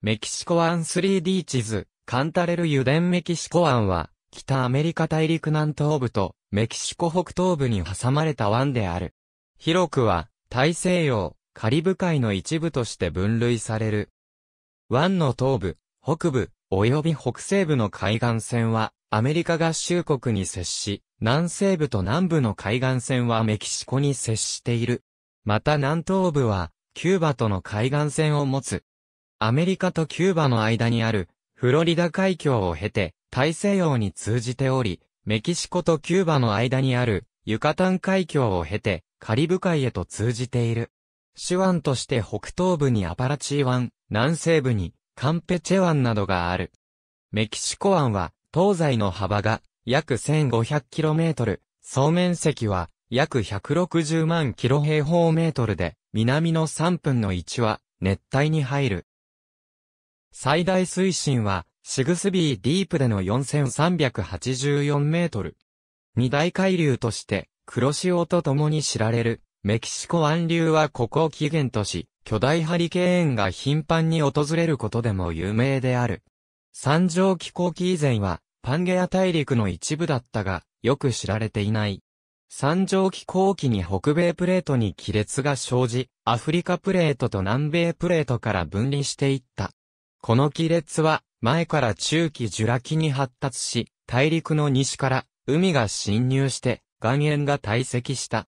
メキシコ湾 3D 地図、カンタレル油田メキシコ湾は、北アメリカ大陸南東部と、メキシコ北東部に挟まれた湾である。広くは、大西洋、カリブ海の一部として分類される。湾の東部、北部、及び北西部の海岸線は、アメリカ合衆国に接し、南西部と南部の海岸線はメキシコに接している。また南東部は、キューバとの海岸線を持つ。アメリカとキューバの間にある、フロリダ海峡を経て、大西洋に通じており、メキシコとキューバの間にある、ユカタン海峡を経て、カリブ海へと通じている。手腕として北東部にアパラチー湾、南西部にカンペチェ湾などがある。メキシコ湾は、東西の幅が約 1500km、総面積は約160万キロ平方メートルで、南の3分の1は熱帯に入る。最大水深は、シグスビーディープでの4384メートル。二大海流として、黒潮と共に知られる、メキシコ湾流はここを起源とし、巨大ハリケーンが頻繁に訪れることでも有名である。三条気候期以前は、パンゲア大陸の一部だったが、よく知られていない。三条気候期に北米プレートに亀裂が生じ、アフリカプレートと南米プレートから分離していった。この亀裂は、前から中期ジュラ紀に発達し、大陸の西から海が侵入して岩塩が堆積した。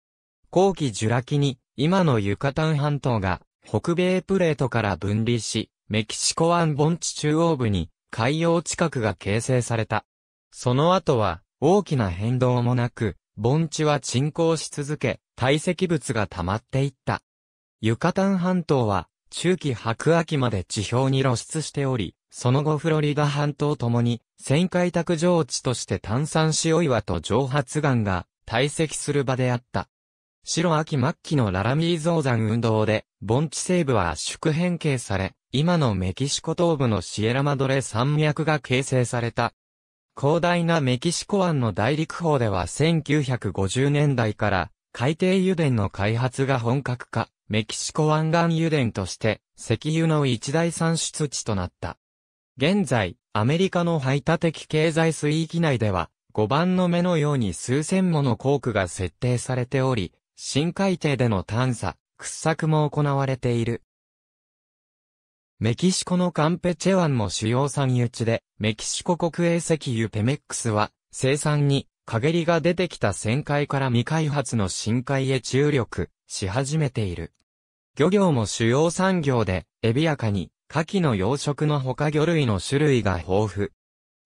後期ジュラ紀に今のユカタン半島が北米プレートから分離し、メキシコ湾盆地中央部に海洋近くが形成された。その後は大きな変動もなく、盆地は沈降し続け、堆積物が溜まっていった。ユカタン半島は中期白亜紀まで地表に露出しており、その後フロリダ半島ともに、先開拓上地として炭酸塩岩と蒸発岩が堆積する場であった。白秋末期のララミー造山運動で、盆地西部は圧縮変形され、今のメキシコ東部のシエラマドレ山脈が形成された。広大なメキシコ湾の大陸方では1950年代から海底油田の開発が本格化、メキシコ湾岸油田として、石油の一大産出地となった。現在、アメリカの排他的経済水域内では、5番の目のように数千もの工区が設定されており、深海底での探査、掘削も行われている。メキシコのカンペチェ湾も主要産油地で、メキシコ国営石油ペメックスは、生産に陰りが出てきた旋回から未開発の深海へ注力し始めている。漁業も主要産業で、エビやカニ、カキの養殖の他魚類の種類が豊富。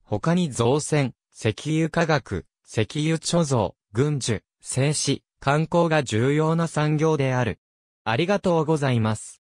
他に造船、石油化学、石油貯蔵、軍需、製紙、観光が重要な産業である。ありがとうございます。